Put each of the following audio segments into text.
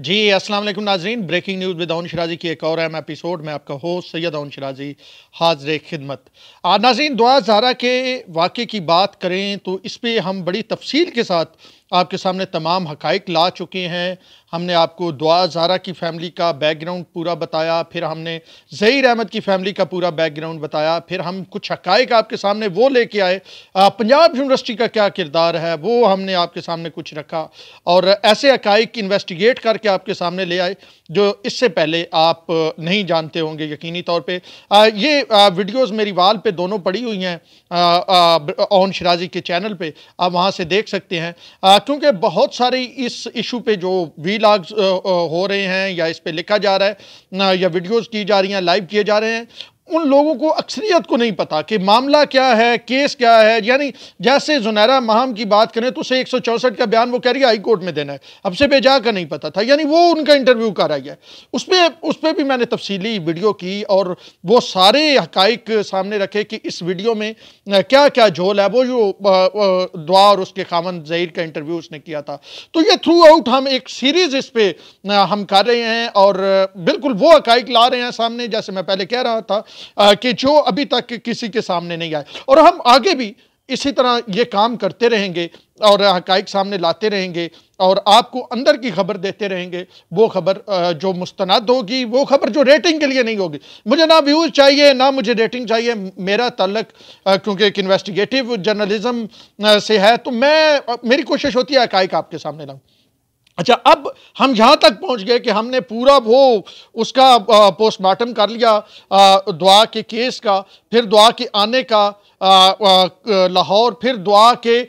जी अस्सलाम वालेकुम नाजरीन ब्रेकिंग न्यूज़ विद दाउन शराजी की एक और अहम एपिसोड में आपका होस्ट सैयद दाउन शराजी हाजिर खिदमत नाजरीन दुआ ज़ारा के वाक़े की बात करें तो इस पर हम बड़ी तफसील के साथ आपके सामने तमाम हकाइक ला चुके हैं हमने आपको दुआ जारा की फैमिली का बैकग्राउंड पूरा बताया फिर हमने ज़हीर अहमद की फैमिली का पूरा बैकग्राउंड बताया फिर हम कुछ हकाइक आपके सामने वो लेके आए पंजाब यूनिवर्सिटी का क्या किरदार है वो हमने आपके सामने कुछ रखा और ऐसे हकाइक इन्वेस्टिगेट करके आपके सामने ले आए जो इससे पहले आप नहीं जानते होंगे यकीनी तौर पर ये वीडियोज़ मेरी वाल पर दोनों पड़ी हुई हैं ओन शराजी के चैनल पर आप वहाँ से देख सकते हैं के बहुत सारे इस इशू पे जो वी हो रहे हैं या इस पर लिखा जा रहा है या वीडियोस की जा रही हैं लाइव किए जा रहे हैं उन लोगों को अक्सरियत को नहीं पता कि मामला क्या है केस क्या है यानी जैसे जुनैरा महम की बात करें तो उसे एक सौ चौंसठ का बयान वो कह रही है हाई कोर्ट में देना है अब से बेजा का नहीं पता था यानी वो उनका इंटरव्यू कर रही है उस पर उस पर भी मैंने तफसीली वीडियो की और वो सारे हकाइक सामने रखे कि इस वीडियो में क्या क्या झोल है वो जो दुआ और उसके खामन जहीर का इंटरव्यू उसने किया था तो ये थ्रू आउट हम एक सीरीज़ इस पर हम कर रहे हैं और बिल्कुल वो हकाइक ला रहे हैं सामने जैसे मैं पहले कह रहा था कि जो अभी तक किसी के सामने नहीं आए और हम आगे भी इसी तरह ये काम करते रहेंगे और हकाइक सामने लाते रहेंगे और आपको अंदर की खबर देते रहेंगे वो खबर जो मुस्तनाद होगी वो खबर जो रेटिंग के लिए नहीं होगी मुझे ना व्यूज़ चाहिए ना मुझे रेटिंग चाहिए मेरा तलक क्योंकि एक इन्वेस्टिगेटिव जर्नलिज्म से है तो मैं मेरी कोशिश होती है हकाइक आपके सामने लाऊँ अच्छा अब हम यहाँ तक पहुँच गए कि हमने पूरा वो उसका पोस्टमार्टम कर लिया दुआ के केस का फिर दुआ के आने का लाहौर फिर दुआ के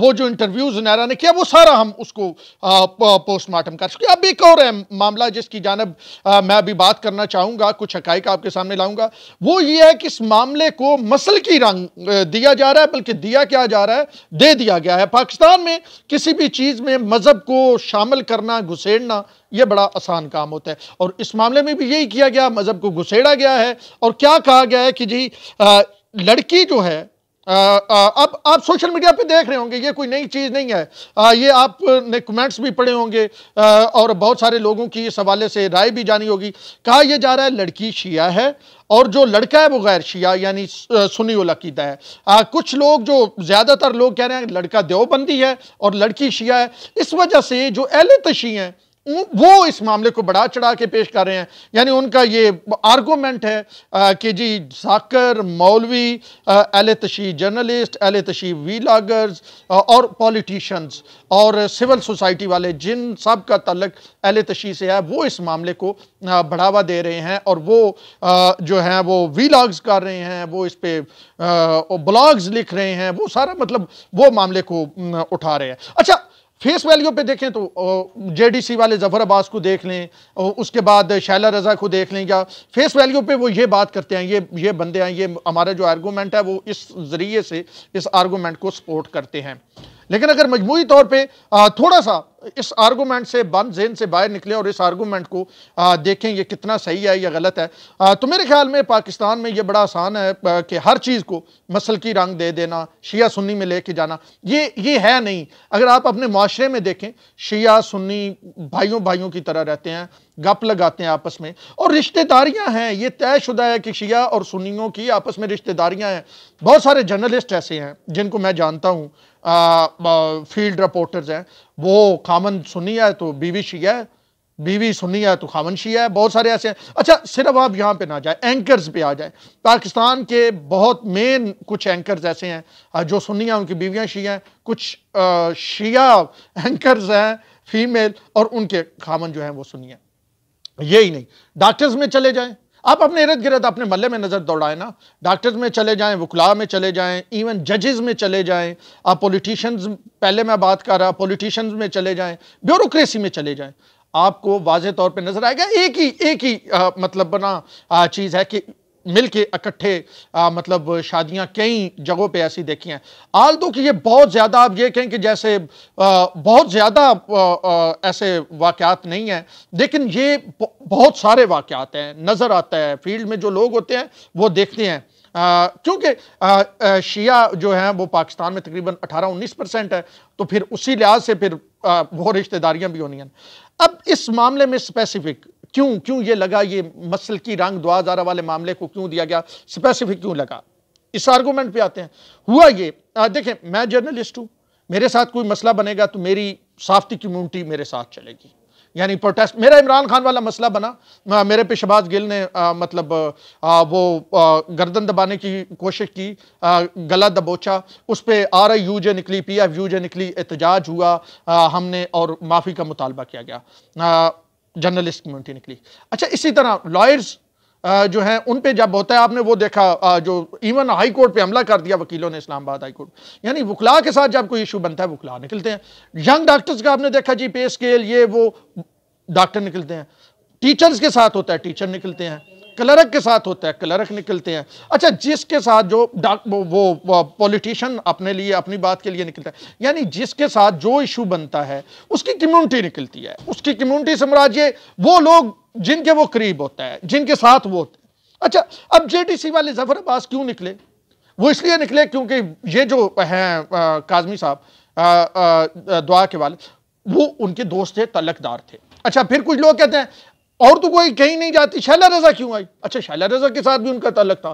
वो जो इंटरव्यू जुनैरा ने किया वो सारा हम उसको पोस्टमार्टम कर सकते अब एक और है मामला जिसकी जानब मैं अभी बात करना चाहूँगा कुछ हक आपके सामने लाऊंगा वो ये है कि इस मामले को मसल की रंग दिया जा रहा है बल्कि दिया क्या जा रहा है दे दिया गया है पाकिस्तान में किसी भी चीज़ में मज़हब को शामिल करना घुसेड़ना यह बड़ा आसान काम होता है और इस मामले में भी यही किया गया मज़हब को घुसेड़ा गया है और क्या कहा गया है कि जी आ, लड़की जो है आ, आ, अब आप सोशल मीडिया पे देख रहे होंगे ये कोई नई चीज़ नहीं है आ, ये आपने कमेंट्स भी पढ़े होंगे आ, और बहुत सारे लोगों की इस हवाले से राय भी जानी होगी कहा यह जा रहा है लड़की शिया है और जो लड़का है वो गैर शिया यानी सुनी उलकीदा है आ, कुछ लोग जो ज़्यादातर लोग कह रहे हैं लड़का देवबंदी है और लड़की शिया है इस वजह से जो एहल तशी हैं वो इस मामले को बढ़ा चढ़ा के पेश कर रहे हैं यानी उनका ये आर्गूमेंट है आ, कि जी साकर मौलवी एल तशी जर्नलिस्ट एल तशी वी लागर्स और पॉलिटिशन्स और सिविल सोसाइटी वाले जिन सब का तलक एल तशी से है वो इस मामले को बढ़ावा दे रहे हैं और वो आ, जो है वो वी लाग्स कर रहे हैं वो इस पर ब्लॉग्स लिख रहे हैं वो सारा मतलब वो मामले को उठा रहे हैं अच्छा फेस वैल्यू पे देखें तो जेडीसी वाले जफर अब्बास को देख लें उसके बाद शैला रज़ा को देख लें या फेस वैल्यू पे वो ये बात करते हैं ये ये बंदे हैं ये हमारा जो आर्गूमेंट है वो इस ज़रिए से इस आर्गूमेंट को सपोर्ट करते हैं लेकिन अगर मजमू तौर पर थोड़ा सा इस आर्गूमेंट से बंद जेन से बाहर निकले और इस आर्गूमेंट को आ, देखें ये कितना सही है या गलत है आ, तो मेरे ख्याल में पाकिस्तान में ये बड़ा आसान है कि हर चीज़ को मसल की रंग दे देना शिया सुन्नी में लेके जाना ये ये है नहीं अगर आप अपने माशरे में देखें शिया सुन्नी भाइयों भाइयों की तरह रहते हैं गप लगाते हैं आपस में और रिश्तेदारियाँ हैं ये तयशुदा है कि शिया और सुन्नियों की आपस में रिश्तेदारियाँ हैं बहुत सारे जर्नलिस्ट ऐसे हैं जिनको मैं जानता हूँ फील्ड रिपोर्टर्स हैं वो खामन सुनी है तो बीवी शिया है बीवी सुनी है तो खामन शिया है बहुत सारे ऐसे हैं अच्छा सिर्फ आप यहाँ पे ना जाए एंकर्स पे आ जाए पाकिस्तान के बहुत मेन कुछ एंकर्स ऐसे हैं जो सुनी हैं उनकी बीवियाँ शी हैं कुछ शिया एंकर्स हैं फीमेल और उनके खामन जो हैं वो है ये यही नहीं डॉक्टर्स में चले जाएँ आप अपने इर्द गिर्द अपने महल में नज़र दौड़ाएं ना डॉक्टर्स में चले जाएं वकला में चले जाएं इवन जजेस में चले जाएं आप पॉलिटिशियंस पहले मैं बात कर रहा पॉलिटिशियंस में चले जाएं ब्यूरोक्रेसी में चले जाएं आपको वाज तौर पे नज़र आएगा एक ही एक ही आ, मतलब बना चीज़ है कि मिलके इकट्ठे मतलब शादियां कई जगहों पे ऐसी देखी हैं आल तो कि ये बहुत ज़्यादा आप ये कहें कि जैसे आ, बहुत ज़्यादा ऐसे वाक़ात नहीं हैं लेकिन ये बहुत सारे वाक़ात हैं नज़र आता है फील्ड में जो लोग होते हैं वो देखते हैं क्योंकि शिया जो हैं वो पाकिस्तान में तकरीबन 18-19 परसेंट है तो फिर उसी लिहाज से फिर आ, वो रिश्तेदारियां भी होनी हैं अब इस मामले में स्पेसिफिक क्यों क्यों ये लगा ये मसल की रंग दुआ जारा वाले मामले को क्यों दिया गया स्पेसिफिक क्यों लगा इस आर्गूमेंट पे आते हैं हुआ ये देखें मैं जर्नलिस्ट हूँ मेरे साथ कोई मसला बनेगा तो मेरी साफ्ती कम्यूनिटी मेरे साथ चलेगी यानी प्रोटेस्ट मेरा इमरान खान वाला मसला बना मेरे पे शबाज गिल ने आ, मतलब आ, वो आ, गर्दन दबाने की कोशिश की आ, गला दबोचा उस पर आर आई यू जे निकली पी एफ यू जे निकली एहतजाज हुआ आ, हमने और माफ़ी का मुतालबा किया गया आ, जर्नलिस्ट कम्युनिटी निकली अच्छा इसी तरह लॉयर्स जो हैं उन पे जब होता है आपने वो देखा जो इवन हाई कोर्ट पे हमला कर दिया वकीलों ने इस्लामाबाद हाई कोर्ट यानी वकला के साथ जब कोई इशू बनता है वकला निकलते हैं यंग डॉक्टर्स का आपने देखा जी पे स्केल ये वो डॉक्टर निकलते हैं टीचर्स के साथ होता है टीचर निकलते हैं क्लर्क के साथ होता है क्लर्क निकलते हैं अच्छा जिसके साथ जो वो, वो, वो पॉलिटिशियन अपने लिए अपनी बात के लिए निकलता है यानी जिसके साथ जो इशू बनता है उसकी कम्युनिटी निकलती है उसकी कम्युनिटी साम्राज्य वो लोग जिनके वो करीब होता है जिनके साथ वो होते अच्छा अब जेडीसी वाले जफर अब्बास क्यों निकले वो इसलिए निकले क्योंकि ये जो हैं काजमी साहब दुआ के वाले वो उनके दोस्त थे तलकदार थे अच्छा फिर कुछ लोग कहते हैं और तो कोई कहीं नहीं जाती शैला रजा क्यों आई अच्छा शैला रजा के साथ भी उनका तलक था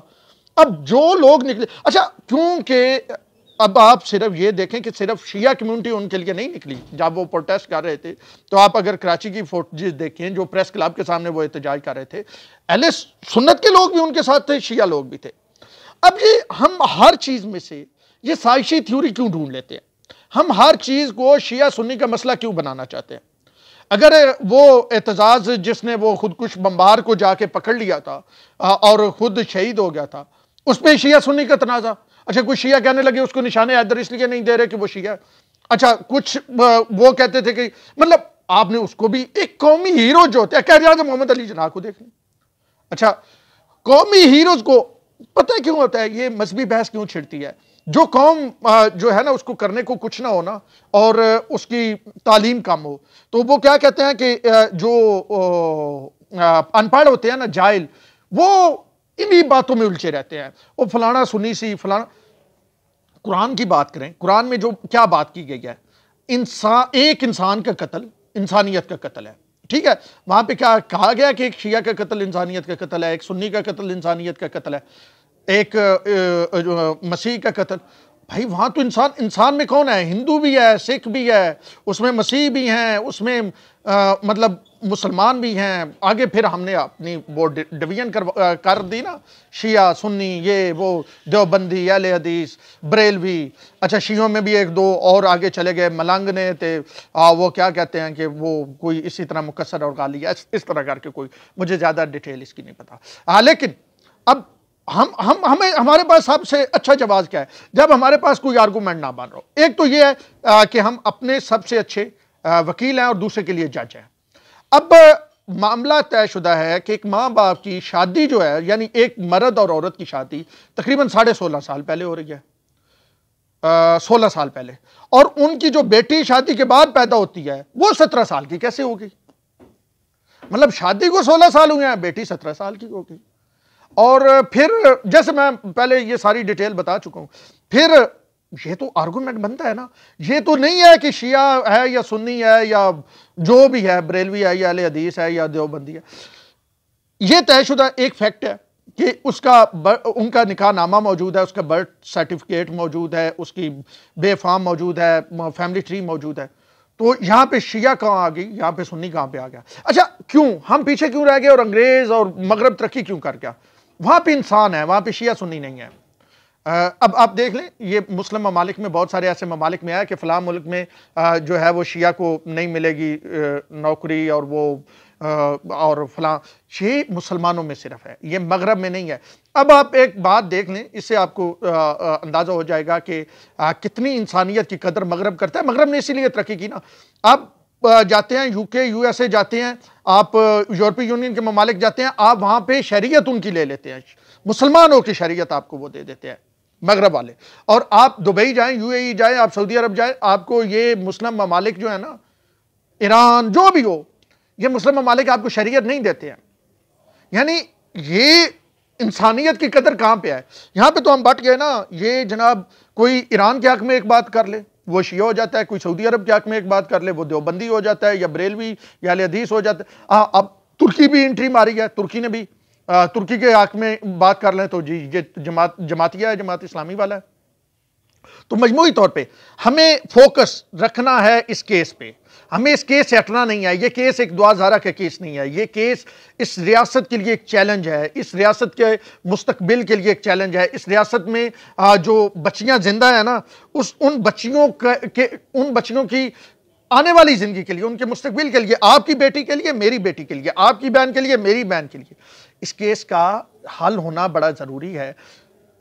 अब जो लोग निकले अच्छा क्योंकि अब आप सिर्फ ये देखें कि सिर्फ शिया कम्युनिटी उनके लिए नहीं निकली जब वो प्रोटेस्ट कर रहे थे तो आप अगर कराची की फोटोज देखें जो प्रेस क्लब के सामने वो एहतजाज कर रहे थे एलिस सुन्नत के लोग भी उनके साथ थे शिया लोग भी थे अब ये हम हर चीज़ में से ये साइशी थ्योरी क्यों ढूंढ लेते हैं हम हर चीज़ को शिया सुन्नी का मसला क्यों बनाना चाहते हैं अगर वो एतजाज़ जिसने वो खुदकुश बम्बार को जाके पकड़ लिया था और ख़ुद शहीद हो गया था उस पर शिया सुनी का तनाज़ा अच्छा कुछ शिया कहने लगे उसको निशान आदर इसलिए नहीं दे रहे कि वो शिया अच्छा कुछ वो कहते थे कि मतलब आपने उसको भी एक कौमी हीरो जो होता है कह रहा था मोहम्मद अली जना को देखने अच्छा कौमी हीरोज़ को पता क्यों होता है ये मजहबी बहस क्यों छिड़ती है जो कौम जो है ना उसको करने को कुछ ना होना और उसकी तालीम कम हो तो वो क्या कहते हैं कि जो अनपढ़ होते हैं ना जाहिल वो इन्हीं बातों में उलझे रहते हैं वो फलाना सुनी सी फलाना कुरान की बात करें कुरान में जो क्या बात की गई है इंसान एक इंसान का कत्ल इंसानियत का कत्ल है ठीक है वहां पे क्या कहा गया कि एक शिया का कत्ल इंसानियत का कत्ल है एक सुन्नी का कत्ल इंसानियत का कत्ल है एक मसीह का कत्ल भाई वहाँ तो इंसान इंसान में कौन है हिंदू भी है सिख भी है उसमें मसीह भी हैं उसमें आ, मतलब मुसलमान भी हैं आगे फिर हमने अपनी वो डिवीजन कर आ, कर दी ना शिया सुन्नी ये वो देवबंदी अल हदीस बरेलवी अच्छा शियों में भी एक दो और आगे चले गए मलंग ने थे आ, वो क्या कहते हैं कि वो कोई इसी तरह मुकसर और गाली इस, इस तरह करके कोई मुझे ज़्यादा डिटेल इसकी नहीं पता हाँ लेकिन अब हम हम हमें हमारे पास सबसे अच्छा जवाब क्या है जब हमारे पास कोई आर्गूमेंट ना बन रहा हो एक तो ये है आ, कि हम अपने सबसे अच्छे आ, वकील हैं और दूसरे के लिए जज हैं अब मामला तयशुदा है कि एक माँ बाप की शादी जो है यानी एक मर्द और औरत की शादी तकरीबन साढ़े सोलह साल पहले हो रही है सोलह साल पहले और उनकी जो बेटी शादी के बाद पैदा होती है वो सत्रह साल की कैसे हो गई मतलब शादी को सोलह साल हुए हैं बेटी सत्रह साल की हो गई और फिर जैसे मैं पहले ये सारी डिटेल बता चुका हूँ फिर ये तो आर्गूमेंट बनता है ना ये तो नहीं है कि शिया है या सुन्नी है या जो भी है बरेलवी है या हदीस है या देवबंदी है ये तयशुदा एक फैक्ट है कि उसका बर, उनका निकाह नामा मौजूद है उसका बर्थ सर्टिफिकेट मौजूद है उसकी बेफाम मौजूद है फैमिली ट्री मौजूद है तो यहाँ पे शिया कहाँ आ गई यहाँ पे सुन्नी कहाँ पे आ गया अच्छा क्यों हम पीछे क्यों रह गए और अंग्रेज़ और मगरब तरक्की क्यों कर गया वहाँ पे इंसान है वहाँ पे शिया सुन्नी नहीं है अब आप देख लें ये मुस्लिम ममालिक में बहुत सारे ऐसे ममालिक में आया कि फ़लाँ मुल्क में जो है वो शिया को नहीं मिलेगी नौकरी और वो और फलां ये मुसलमानों में सिर्फ है ये मगरब में नहीं है अब आप एक बात देख लें इससे आपको अंदाज़ा हो जाएगा कि कितनी इंसानियत की कदर मगरब करता है मगरब ने इसीलिए तरक्की की ना आप जाते हैं यूके यूएसए जाते हैं आप यूरोपीय यूनियन के ममालिक जाते हैं आप वहां पे शरीयत उनकी ले लेते हैं मुसलमानों की शरीयत आपको वो दे देते हैं मगरब वाले और आप दुबई जाएं यूएई e जाएं आप सऊदी अरब जाएं आपको ये मुस्लिम ममालिक जो है ना ईरान जो भी हो ये मुस्लिम ममालिक आपको शरीयत नहीं देते हैं यानी ये इंसानियत की कदर कहाँ पर है यहाँ पर तो हम बट गए ना ये जनाब कोई ईरान के हक में एक बात कर ले वो शिया हो जाता है कोई सऊदी अरब के हक में एक बात कर ले वो देवबंदी हो जाता है या बरेलवी या लदीस हो जाता है हाँ अब तुर्की भी एंट्री मारी है तुर्की ने भी तुर्की के हक में बात कर लें तो जी ये जमात जमातिया है जमात इस्लामी वाला है तो मजमू तौर पर हमें फोकस रखना है इस केस पर हमें इस केस से हटना नहीं है ये केस एक दुआजारा का केस नहीं है ये केस इस रियासत के लिए एक चैलेंज है इस रियासत के मुस्तबिल के लिए एक चैलेंज है इस रियासत में जो बच्चियां जिंदा है ना उस उन बच्चियों के उन बच्चियों की आने वाली ज़िंदगी के लिए उनके मुस्तबिल के लिए आपकी बेटी के लिए मेरी बेटी के लिए आपकी बहन के लिए मेरी बहन के लिए इस केस का हल होना बड़ा ज़रूरी है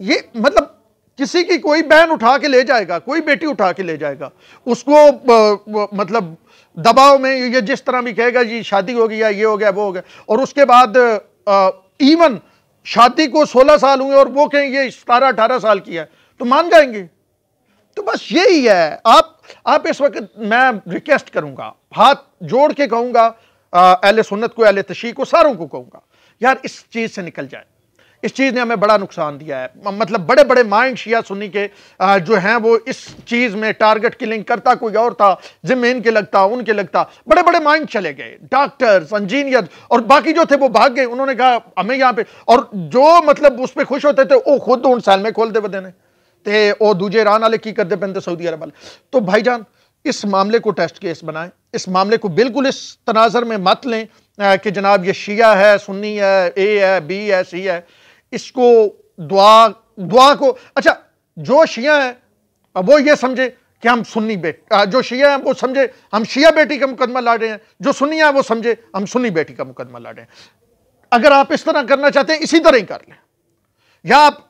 ये मतलब किसी की कोई बहन उठा के ले जाएगा कोई बेटी उठा के ले जाएगा उसको मतलब दबाव में ये जिस तरह भी कहेगा जी शादी हो गया ये हो गया वो हो गया और उसके बाद इवन शादी को 16 साल हुए और वो कहें ये सतारह अठारह साल की है तो मान जाएंगे तो बस यही है आप आप इस वक्त मैं रिक्वेस्ट करूंगा हाथ जोड़ के कहूंगा अहल सुन्नत को अहल तशी को सारों को कहूंगा यार इस चीज़ से निकल जाए इस चीज़ ने हमें बड़ा नुकसान दिया है मतलब बड़े बड़े माइंड शिया सुनी के जो हैं वो इस चीज़ में टारगेट किलिंग करता कोई और था जिम्मे इनके लगता उनके लगता बड़े बड़े माइंड चले गए डॉक्टर्स इंजीनियर और बाकी जो थे वो भाग गए उन्होंने कहा हमें यहाँ पे और जो मतलब उस पर खुश होते थे वो खुद उन साल में खोल दे बदे ने वो दूजे रान ਰਾਹ की करते ਕਰਦੇ सऊदी अरब वाले ਵਾਲੇ तो भाईजान इस मामले को टेस्ट केस बनाएं इस मामले को बिल्कुल इस तनाजर में मत लें कि जनाब ये शिया है सुन्नी है ए है बी है सी है इसको दुआ दुआ को अच्छा जो शिया हैं वो ये समझे कि हम सुन्नी बेटी जो शिया हैं वो समझे हम शिया बेटी का मुकदमा ला रहे हैं जो सुन्नी है वो समझे हम सुन्नी बेटी का मुकदमा ला रहे हैं अगर आप इस तरह करना चाहते हैं इसी तरह ही कर लें या आप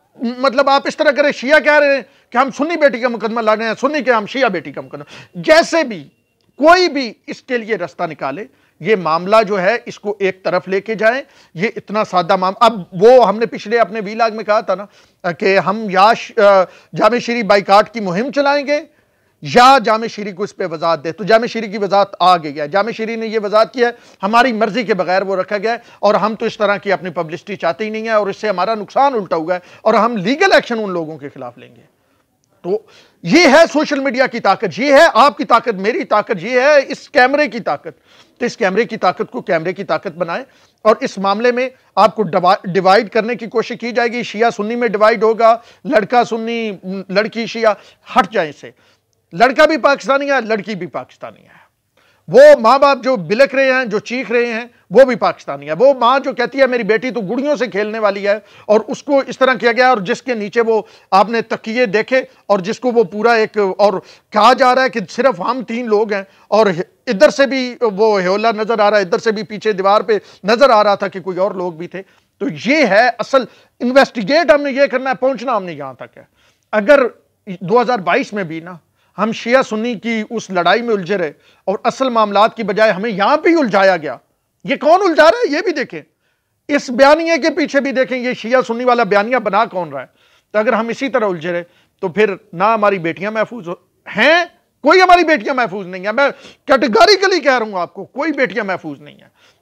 मतलब आप इस तरह करें शिया कह रहे हैं कि हम सुन्नी बेटी का मुकदमा ला रहे हैं सुन्नी के हम शिया बेटी का मुकदमा जैसे भी कोई भी इसके लिए रास्ता निकाले ये मामला जो है इसको एक तरफ लेके जाएं ये इतना सादा मामला अब वो हमने पिछले अपने वीलाग में कहा था ना कि हम या जाम शरी बाइकाट की मुहिम चलाएंगे या जाम शरी को इस पर वजात दे तो जाम शरी की वजात आ गई है जाम शरी ने यह वजात किया है हमारी मर्जी के बगैर वो रखा गया है और हम तो इस तरह की अपनी पब्लिसिटी चाहते ही नहीं है और इससे हमारा नुकसान उल्टा हुआ है और हम लीगल एक्शन उन लोगों के खिलाफ लेंगे तो ये है सोशल मीडिया की ताकत ये है आपकी ताकत मेरी ताकत ये है इस कैमरे की ताकत तो इस कैमरे की ताकत को कैमरे की ताकत बनाए और इस मामले में आपको डिवाइड करने की कोशिश की जाएगी शिया सुन्नी में डिवाइड होगा लड़का सुन्नी लड़की शिया हट जाए इसे लड़का भी पाकिस्तानी है लड़की भी पाकिस्तानी है वो माँ बाप जो बिलख रहे हैं जो चीख रहे हैं वो भी पाकिस्तानी है वो माँ जो कहती है मेरी बेटी तो गुड़ियों से खेलने वाली है और उसको इस तरह किया गया और जिसके नीचे वो आपने तकिए देखे और जिसको वो पूरा एक और कहा जा रहा है कि सिर्फ हम तीन लोग हैं और इधर से भी वो हेला नज़र आ रहा है इधर से भी पीछे दीवार पे नज़र आ रहा था कि कोई और लोग भी थे तो ये है असल इन्वेस्टिगेट हमने ये करना है पहुंचना हमने यहाँ तक है अगर दो में भी ना हम शिया सुन्नी की उस लड़ाई में उलझे रहे और असल मामला की बजाय हमें यहाँ पर उलझाया गया ये कौन उलझा रहा है ये भी देखें इस बयानिए के पीछे भी देखें ये शिया सुन्नी वाला बयानिया बना कौन रहा है तो अगर हम इसी तरह उलझे रहे तो फिर ना हमारी बेटियां महफूज हैं कोई हमारी बेटियां महफूज नहीं है मैं कैटेगरिकली कह रहा हूं आपको कोई बेटियां महफूज नहीं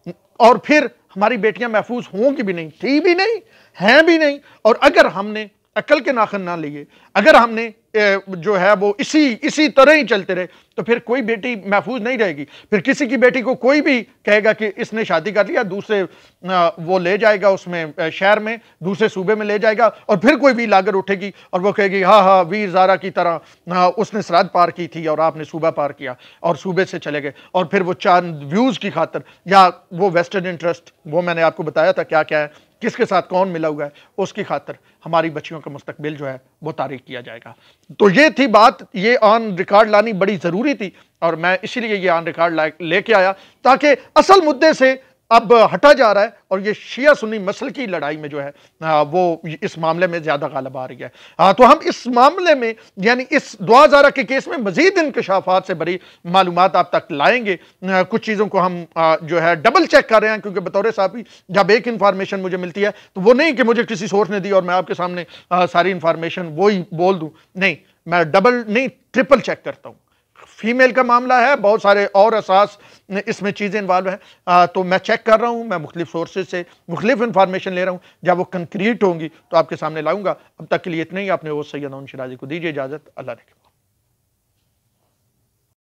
है और फिर हमारी बेटियां महफूज होंगी भी नहीं थी भी नहीं हैं भी नहीं और अगर हमने अकल के नाखन ना लिए अगर हमने जो है वो इसी इसी तरह ही चलते रहे तो फिर कोई बेटी महफूज नहीं रहेगी फिर किसी की बेटी को कोई भी कहेगा कि इसने शादी कर लिया दूसरे वो ले जाएगा उसमें शहर में दूसरे सूबे में ले जाएगा और फिर कोई भी लागर उठेगी और वो कहेगी हाँ हाँ वीर जारा की तरह उसने सराद पार की थी और आपने सूबा पार किया और सूबे से चले गए और फिर वो चांद व्यूज़ की खातर या वो वेस्टर्न इंटरेस्ट वो मैंने आपको बताया था क्या क्या है किसके साथ कौन मिला हुआ है उसकी खातर हमारी बच्चियों का मुस्तबिल जो है वो तारीख किया जाएगा तो ये थी बात ये ऑन रिकॉर्ड लानी बड़ी ज़रूरी थी और मैं इसीलिए ये ऑन रिकॉर्ड लेके आया ताकि असल मुद्दे से अब हटा जा रहा है और ये शिया सुन्नी मसल की लड़ाई में जो है आ, वो इस मामले में ज़्यादा गालब आ रही है आ, तो हम इस मामले में यानी इस दुआ के केस में मजीद इनकशाफात से भरी मालूम आप तक लाएंगे आ, कुछ चीज़ों को हम आ, जो है डबल चेक कर रहे हैं क्योंकि बतौर साहब जब एक इन्फॉर्मेशन मुझे मिलती है तो वो नहीं कि मुझे किसी सोर्स ने दी और मैं आपके सामने आ, सारी इन्फॉर्मेशन वही बोल दूँ नहीं मैं डबल नहीं ट्रिपल चेक करता हूँ फीमेल का मामला है बहुत सारे और असास इसमें चीज़ें इन्वॉल्व हैं तो मैं चेक कर रहा हूँ मैं मुख्तफ सोर्सेज से मुख्तफ इन्फॉर्मेशन ले रहा हूँ जब वो कंक्रीट होंगी तो आपके सामने लाऊँगा अब तक के लिए इतना ही आपने वो सैदा शराजी को दीजिए इजाज़त अल्लाह रखें